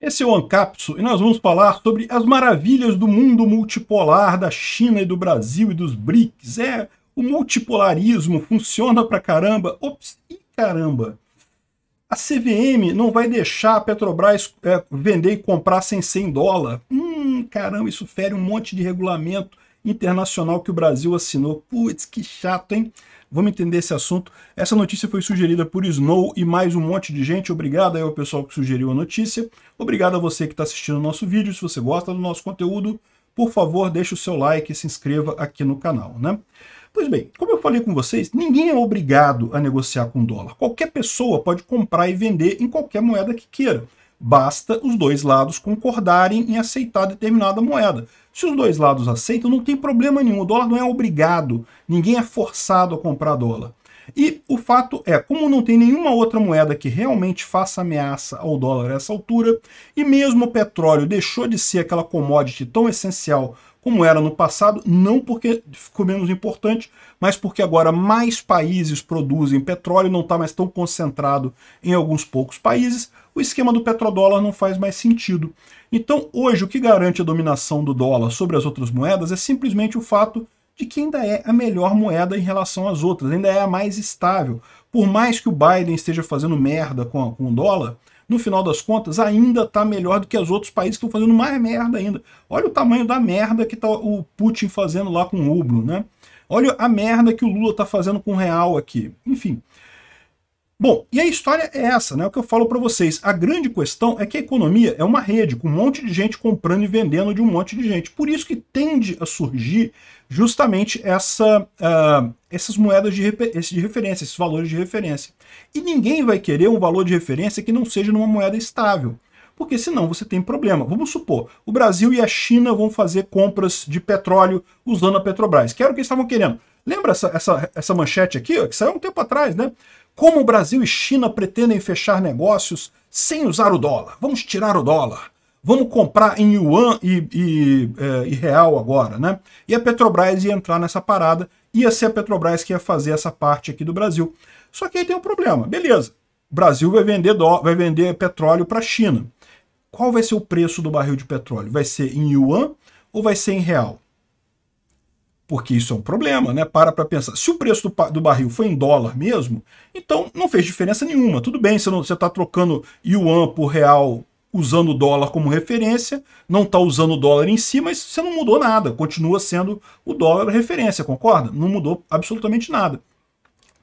Esse é o Ancapso e nós vamos falar sobre as maravilhas do mundo multipolar da China e do Brasil e dos BRICS. É, o multipolarismo funciona pra caramba. Ops, e caramba. A CVM não vai deixar a Petrobras é, vender e comprar sem 100 dólar. Hum, caramba, isso fere um monte de regulamento internacional que o Brasil assinou. Putz, que chato, hein? Vamos entender esse assunto. Essa notícia foi sugerida por Snow e mais um monte de gente. Obrigado aí ao pessoal que sugeriu a notícia. Obrigado a você que está assistindo o nosso vídeo. Se você gosta do nosso conteúdo, por favor, deixe o seu like e se inscreva aqui no canal, né? Pois bem, como eu falei com vocês, ninguém é obrigado a negociar com dólar. Qualquer pessoa pode comprar e vender em qualquer moeda que queira. Basta os dois lados concordarem em aceitar determinada moeda. Se os dois lados aceitam, não tem problema nenhum. O dólar não é obrigado, ninguém é forçado a comprar dólar. E o fato é, como não tem nenhuma outra moeda que realmente faça ameaça ao dólar a essa altura, e mesmo o petróleo deixou de ser aquela commodity tão essencial como era no passado, não porque ficou menos importante, mas porque agora mais países produzem petróleo, não está mais tão concentrado em alguns poucos países, o esquema do petrodólar não faz mais sentido. Então, hoje, o que garante a dominação do dólar sobre as outras moedas é simplesmente o fato de que ainda é a melhor moeda em relação às outras, ainda é a mais estável. Por mais que o Biden esteja fazendo merda com, a, com o dólar, no final das contas, ainda está melhor do que os outros países que estão fazendo mais merda ainda. Olha o tamanho da merda que está o Putin fazendo lá com o rublo, né? Olha a merda que o Lula está fazendo com o real aqui. Enfim, Bom, e a história é essa, né? O que eu falo para vocês. A grande questão é que a economia é uma rede com um monte de gente comprando e vendendo de um monte de gente. Por isso que tende a surgir justamente essa, uh, essas moedas de, de referência, esses valores de referência. E ninguém vai querer um valor de referência que não seja numa moeda estável porque senão você tem problema. Vamos supor, o Brasil e a China vão fazer compras de petróleo usando a Petrobras, que era o que eles estavam querendo. Lembra essa, essa, essa manchete aqui, ó, que saiu um tempo atrás, né? Como o Brasil e China pretendem fechar negócios sem usar o dólar? Vamos tirar o dólar. Vamos comprar em yuan e, e, é, e real agora, né? E a Petrobras ia entrar nessa parada, ia ser a Petrobras que ia fazer essa parte aqui do Brasil. Só que aí tem um problema. Beleza, o Brasil vai vender, dó, vai vender petróleo para a China. Qual vai ser o preço do barril de petróleo? Vai ser em yuan ou vai ser em real? Porque isso é um problema, né? Para para pensar. Se o preço do, do, barril foi em dólar mesmo, então não fez diferença nenhuma. Tudo bem, você está trocando yuan por real usando o dólar como referência, não está usando o dólar em si, mas você não mudou nada. Continua sendo o dólar referência, concorda? Não mudou absolutamente nada.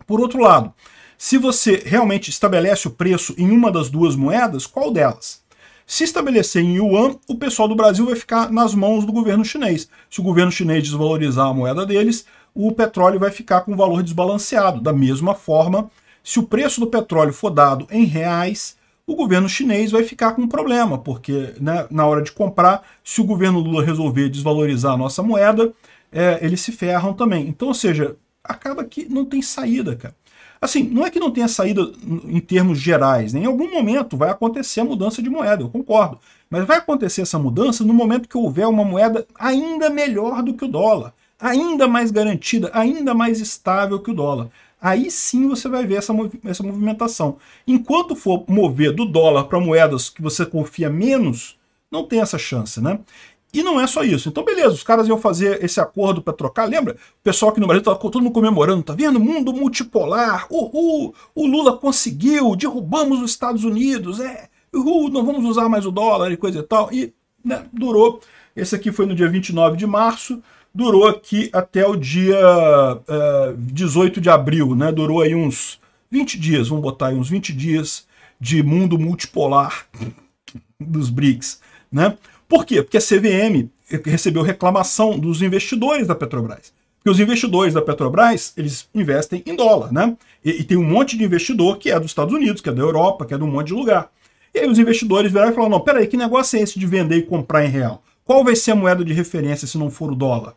Por outro lado, se você realmente estabelece o preço em uma das duas moedas, qual delas? Se estabelecer em yuan, o pessoal do Brasil vai ficar nas mãos do governo chinês. Se o governo chinês desvalorizar a moeda deles, o petróleo vai ficar com um valor desbalanceado. Da mesma forma, se o preço do petróleo for dado em reais, o governo chinês vai ficar com um problema, porque né, na hora de comprar, se o governo Lula resolver desvalorizar a nossa moeda, é, eles se ferram também. Então, ou seja, acaba que não tem saída, cara. Assim, não é que não tenha saída em termos gerais, né? em algum momento vai acontecer a mudança de moeda, eu concordo. Mas vai acontecer essa mudança no momento que houver uma moeda ainda melhor do que o dólar, ainda mais garantida, ainda mais estável que o dólar aí sim você vai ver essa, essa movimentação. Enquanto for mover do dólar para moedas que você confia menos, não tem essa chance, né? E não é só isso. Então, beleza, os caras iam fazer esse acordo para trocar. Lembra? O pessoal aqui no Brasil estava todo mundo comemorando, tá vendo? Mundo multipolar, uhul, o Lula conseguiu, derrubamos os Estados Unidos, é, uhul, não vamos usar mais o dólar e coisa e tal. E né, durou. Esse aqui foi no dia 29 de março, durou aqui até o dia uh, é, 18 de abril, né? Durou aí uns 20 dias, vamos botar aí uns 20 dias de mundo multipolar dos BRICS, né? Por quê? Porque a CVM recebeu reclamação dos investidores da Petrobras. Porque os investidores da Petrobras, eles investem em dólar, né? E, e, tem um monte de investidor que é dos Estados Unidos, que é da Europa, que é de um monte de lugar. E aí os investidores viraram e falaram, não, peraí, que negócio é esse de vender e comprar em real? Qual vai ser a moeda de referência se não for o dólar?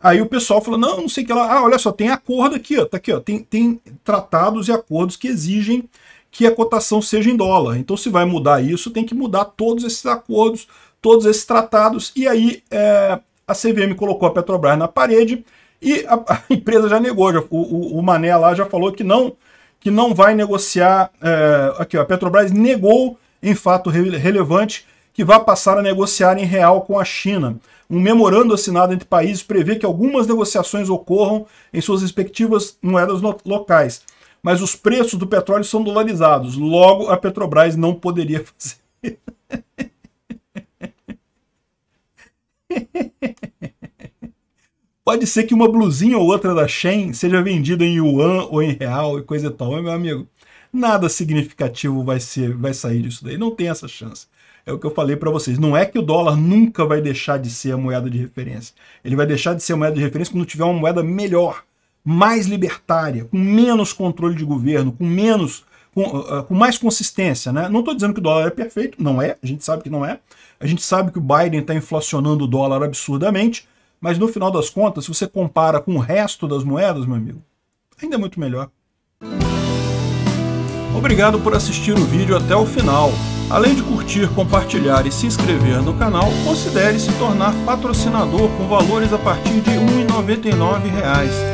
Aí o pessoal falou, não, não sei o que lá. Ah, olha só, tem acordo aqui, ó, tá aqui, ó, tem, tem tratados e acordos que exigem que a cotação seja em dólar. Então, se vai mudar isso, tem que mudar todos esses acordos, todos esses tratados, e aí é, a CVM colocou a Petrobras na parede e a, a empresa já negou, já, o, o, Mané lá já falou que não, que não vai negociar, é, aqui ó, a Petrobras negou em fato re, relevante que vai passar a negociar em real com a China. Um memorando assinado entre países prevê que algumas negociações ocorram em suas respectivas moedas no, locais, mas os preços do petróleo são dolarizados, logo a Petrobras não poderia fazer. Pode ser que uma blusinha ou outra da Shen seja vendida em yuan ou em real e coisa e tal, mas meu amigo, nada significativo vai ser, vai sair disso daí, não tem essa chance. É o que eu falei para vocês, não é que o dólar nunca vai deixar de ser a moeda de referência. Ele vai deixar de ser a moeda de referência quando tiver uma moeda melhor, mais libertária, com menos controle de governo, com menos com, uh, com mais consistência. Né? Não estou dizendo que o dólar é perfeito, não é, a gente sabe que não é. A gente sabe que o Biden está inflacionando o dólar absurdamente, mas no final das contas, se você compara com o resto das moedas, meu amigo, ainda é muito melhor. Obrigado por assistir o vídeo até o final. Além de curtir, compartilhar e se inscrever no canal, considere se tornar patrocinador com valores a partir de R$ 1,99